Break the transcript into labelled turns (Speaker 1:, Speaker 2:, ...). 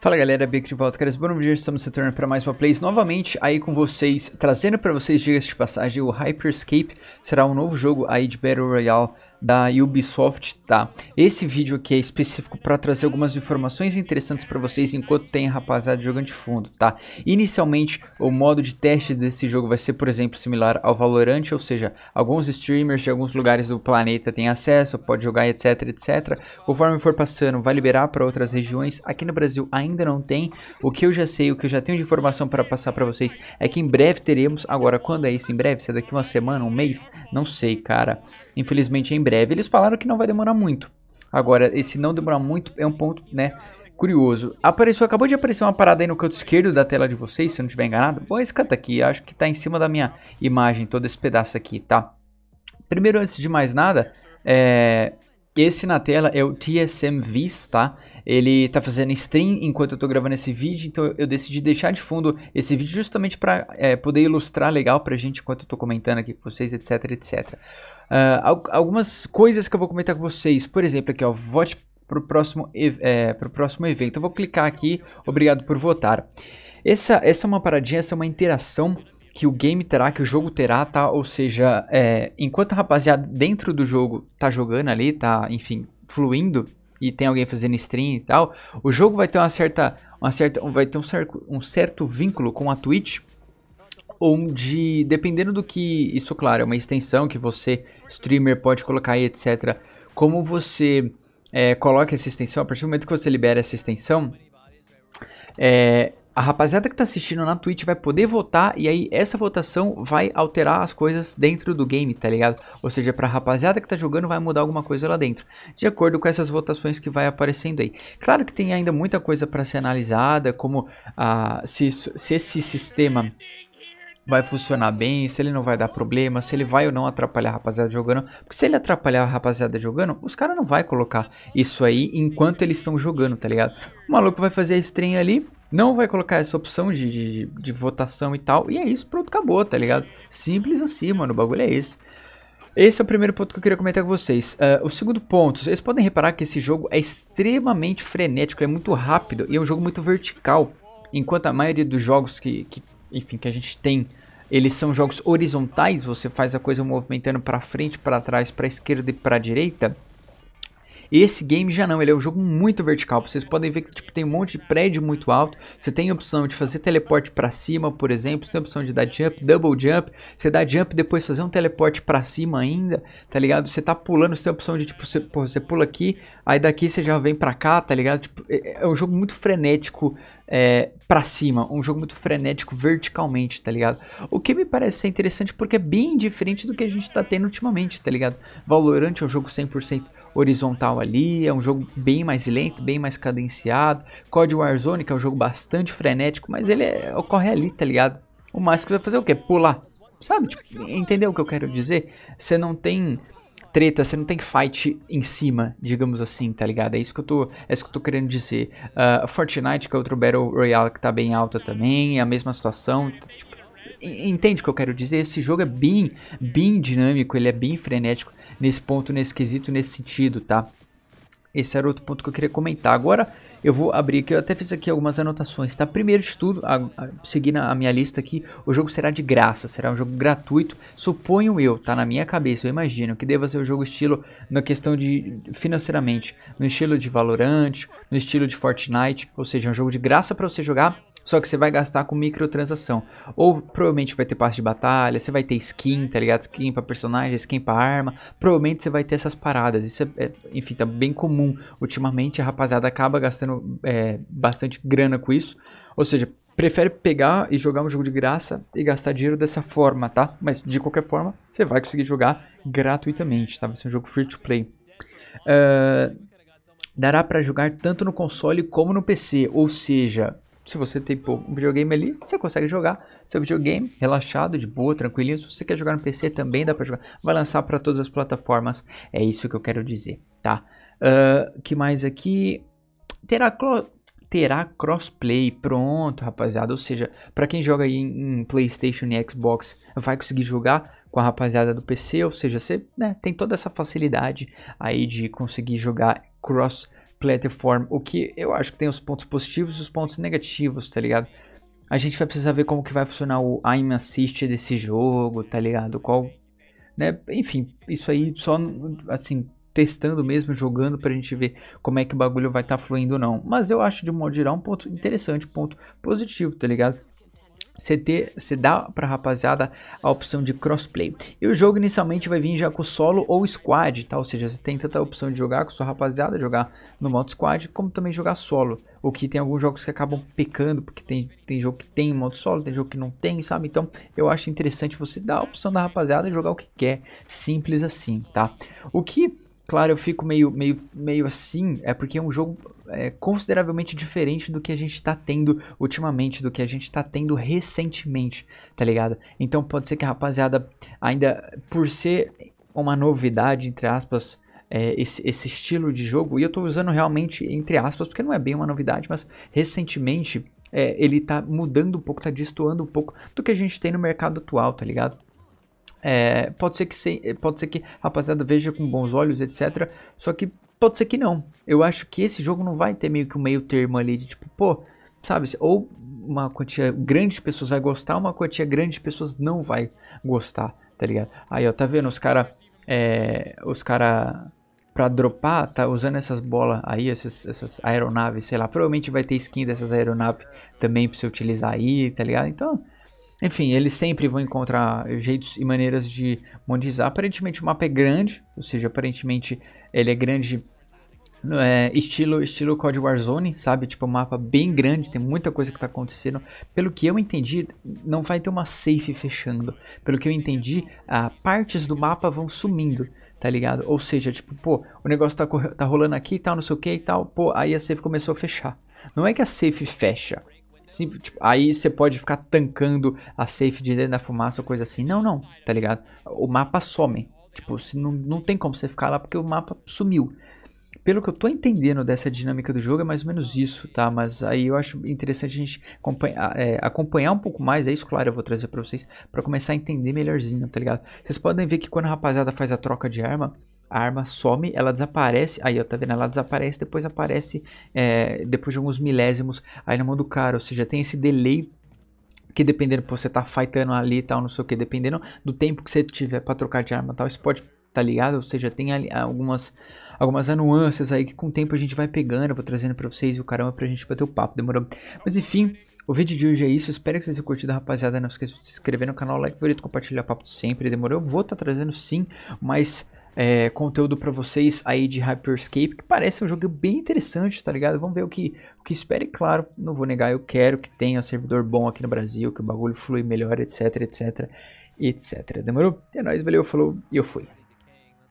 Speaker 1: Fala galera, Bico de volta, caras, bom dia, estamos retornando para mais uma plays novamente aí com vocês, trazendo para vocês, diga de passagem, o Hyperscape será um novo jogo aí de Battle Royale da Ubisoft tá. Esse vídeo aqui é específico para trazer algumas informações interessantes para vocês enquanto tem rapaziada jogando de fundo, tá? Inicialmente, o modo de teste desse jogo vai ser, por exemplo, similar ao Valorant, ou seja, alguns streamers de alguns lugares do planeta têm acesso, pode jogar, etc, etc. Conforme for passando, vai liberar para outras regiões. Aqui no Brasil ainda não tem. O que eu já sei, o que eu já tenho de informação para passar para vocês é que em breve teremos. Agora, quando é isso? Em breve? Se é daqui uma semana, um mês? Não sei, cara. Infelizmente, em breve. Eles falaram que não vai demorar muito. Agora, esse não demorar muito é um ponto, né? Curioso. Apareceu, acabou de aparecer uma parada aí no canto esquerdo da tela de vocês, se eu não estiver enganado. Bom, esse canto aqui, acho que tá em cima da minha imagem, todo esse pedaço aqui, tá? Primeiro, antes de mais nada, é... esse na tela é o TSM Viz, tá? ele tá fazendo stream enquanto eu tô gravando esse vídeo, então eu decidi deixar de fundo esse vídeo justamente para é, poder ilustrar legal pra gente enquanto eu tô comentando aqui com vocês, etc, etc. Uh, algumas coisas que eu vou comentar com vocês. Por exemplo, aqui, ó, vote para o próximo, é, pro próximo evento. Eu vou clicar aqui, obrigado por votar. Essa, essa é uma paradinha, essa é uma interação que o game terá, que o jogo terá, tá? Ou seja, é, enquanto a rapaziada dentro do jogo tá jogando ali, tá, enfim, fluindo, e tem alguém fazendo stream e tal, o jogo vai ter uma certa, uma certa vai ter um certo, um certo vínculo com a Twitch, onde, dependendo do que. Isso, claro, é uma extensão que você, streamer, pode colocar aí, etc. Como você é, coloca essa extensão, a partir do momento que você libera essa extensão, é, a rapaziada que está assistindo na Twitch vai poder votar e aí essa votação vai alterar as coisas dentro do game, tá ligado? Ou seja, para a rapaziada que está jogando vai mudar alguma coisa lá dentro, de acordo com essas votações que vai aparecendo aí. Claro que tem ainda muita coisa para ser analisada, como ah, se, se esse sistema vai funcionar bem, se ele não vai dar problema, se ele vai ou não atrapalhar a rapaziada jogando. Porque se ele atrapalhar a rapaziada jogando, os caras não vai colocar isso aí enquanto eles estão jogando, tá ligado? O maluco vai fazer a stream ali, não vai colocar essa opção de, de, de, votação e tal, e é isso, pronto, acabou, tá ligado? Simples assim, mano, o bagulho é esse. Esse é o primeiro ponto que eu queria comentar com vocês. Uh, o segundo ponto, vocês podem reparar que esse jogo é extremamente frenético, é muito rápido e é um jogo muito vertical. Enquanto a maioria dos jogos que, que enfim, que a gente tem, eles são jogos horizontais, você faz a coisa movimentando para frente, para trás, para esquerda e para direita. Esse game já não, ele é um jogo muito vertical. Vocês podem ver que tipo, tem um monte de prédio muito alto. Você tem a opção de fazer teleporte para cima, por exemplo. Você tem a opção de dar jump, double jump. Você dá jump e depois fazer um teleporte para cima ainda, tá ligado? Você tá pulando, você tem a opção de tipo, você, pô, você pula aqui, aí daqui você já vem para cá, tá ligado? Tipo, é, é um jogo muito frenético é, para cima, um jogo muito frenético verticalmente, tá ligado? O que me parece ser interessante porque é bem diferente do que a gente tá tendo ultimamente, tá ligado? Valorant é um jogo 100% horizontal ali, é um jogo bem mais lento, bem mais cadenciado. COD Warzone, que é um jogo bastante frenético, mas ele é, ocorre ali, tá ligado? O mais que vai fazer é o quê? Pular. Sabe? Tipo, entendeu o que eu quero dizer? Você não tem treta, você não tem fight em cima, digamos assim, tá ligado? É isso que eu tô, é isso que eu tô querendo dizer. Uh, Fortnite, que é outro Battle Royale que tá bem alta também, é a mesma situação, tipo, Entende o que eu quero dizer? Esse jogo é bem, bem dinâmico, ele é bem frenético nesse ponto, nesse quesito, nesse sentido, tá? Esse era outro ponto que eu queria comentar. Agora eu vou abrir aqui, eu até fiz aqui algumas anotações, tá? Primeiro de tudo, a, a, seguindo a minha lista aqui, o jogo será de graça, será um jogo gratuito. Suponho eu, tá? Na minha cabeça, eu imagino que deva ser um jogo estilo, na questão de financeiramente, no estilo de Valorant, no estilo de Fortnite, ou seja, um jogo de graça para você jogar só que você vai gastar com microtransação. Ou provavelmente vai ter passe de batalha, você vai ter skin, tá ligado? Skin pra personagem, skin pra arma. Provavelmente você vai ter essas paradas. Isso é, é enfim, tá bem comum. Ultimamente a rapaziada acaba gastando é, bastante grana com isso. Ou seja, prefere pegar e jogar um jogo de graça e gastar dinheiro dessa forma, tá? Mas de qualquer forma, você vai conseguir jogar gratuitamente, tá? Vai ser um jogo free to play. Uh, dará para jogar tanto no console como no PC, ou seja, se você tem pô, um videogame ali, você consegue jogar seu videogame relaxado, de boa, tranquilinho. Se você quer jogar no PC também dá para jogar. Vai lançar para todas as plataformas. É isso que eu quero dizer, tá? Uh, que mais aqui? Terá, terá crossplay, pronto, rapaziada. Ou seja, para quem joga aí em, em PlayStation e Xbox, vai conseguir jogar com a rapaziada do PC. Ou seja, você né, tem toda essa facilidade aí de conseguir jogar cross Platform, o que eu acho que tem os pontos positivos e os pontos negativos, tá ligado? A gente vai precisar ver como que vai funcionar o aim assist desse jogo, tá ligado? Qual, né? Enfim, isso aí só assim testando mesmo, jogando pra gente ver como é que o bagulho vai estar tá fluindo ou não. Mas eu acho de um modo geral um ponto interessante, ponto positivo, tá ligado? você, ter, você dá pra rapaziada a opção de crossplay. E o jogo inicialmente vai vir já com solo ou squad, tá? Ou seja, você tem tanta opção de jogar com sua rapaziada, jogar no modo squad, como também jogar solo. O que tem alguns jogos que acabam pecando, porque tem, tem jogo que tem modo solo, tem jogo que não tem, sabe? Então eu acho interessante você dar a opção da rapaziada e jogar o que quer, simples assim, tá? O que Claro, eu fico meio, meio, meio assim, é porque é um jogo é, consideravelmente diferente do que a gente está tendo ultimamente, do que a gente está tendo recentemente, tá ligado? Então pode ser que a rapaziada, ainda por ser uma novidade, entre aspas, é, esse, esse, estilo de jogo, e eu estou usando realmente entre aspas, porque não é bem uma novidade, mas recentemente é, ele está mudando um pouco, está destoando um pouco do que a gente tem no mercado atual, tá ligado? É, pode ser que se, pode ser que rapaziada veja com bons olhos, etc. Só que pode ser que não. Eu acho que esse jogo não vai ter meio que um meio termo ali de tipo, pô, sabe? Ou uma quantia grande de pessoas vai gostar, uma quantia grande de pessoas não vai gostar, tá ligado? Aí, ó, tá vendo? Os cara, é, os cara pra dropar, tá usando essas bolas aí, essas, essas aeronaves, sei lá. Provavelmente vai ter skin dessas aeronaves também pra você utilizar aí, tá ligado? Então, enfim, eles sempre vão encontrar jeitos e maneiras de monetizar. Aparentemente o mapa é grande, ou seja, aparentemente ele é grande é, estilo estilo War Warzone, sabe? Tipo, um mapa bem grande, tem muita coisa que tá acontecendo. Pelo que eu entendi, não vai ter uma safe fechando. Pelo que eu entendi, a, ah, partes do mapa vão sumindo, tá ligado? Ou seja, tipo, pô, o negócio tá, tá rolando aqui e tal, não sei o que e tal, pô, aí a safe começou a fechar. Não é que a safe fecha, Sim, tipo, aí você pode ficar tancando a safe de dentro da fumaça ou coisa assim. Não, não, tá ligado? O mapa some. Tipo, não, não tem como você ficar lá porque o mapa sumiu pelo que eu tô entendendo dessa dinâmica do jogo, é mais ou menos isso, tá? Mas aí eu acho interessante a gente acompanhar, ah, é, acompanhar um pouco mais, é isso, claro, eu vou trazer pra vocês, para começar a entender melhorzinho, tá ligado? Vocês podem ver que quando a rapaziada faz a troca de arma, a arma some, ela desaparece, aí ó, tá vendo, ela desaparece, depois aparece, é, depois de alguns milésimos, aí na mão do cara, ou seja, tem esse delay que dependendo, pô, você tá fightando ali e tal, não sei o que, dependendo do tempo que você tiver pra trocar de arma e tal, isso pode tá ligado? Ou seja, tem algumas algumas anuâncias aí que com o tempo a gente vai pegando, vou trazendo para vocês e o caramba pra gente bater o papo, demorou? Mas enfim, o vídeo de hoje é isso, espero que vocês tenham curtido, rapaziada, não esqueça de se inscrever no canal, like, favorito, compartilhar papo sempre, demorou? Eu vou estar tá trazendo sim, mas... É, conteúdo para vocês aí de Hyperscape, que parece um jogo bem interessante, tá ligado? Vamos ver o que, o que espera, e claro, não vou negar, eu quero que tenha um servidor bom aqui no Brasil, que o bagulho flui melhor, etc, etc, etc. Demorou? É nóis, valeu, falou e eu fui.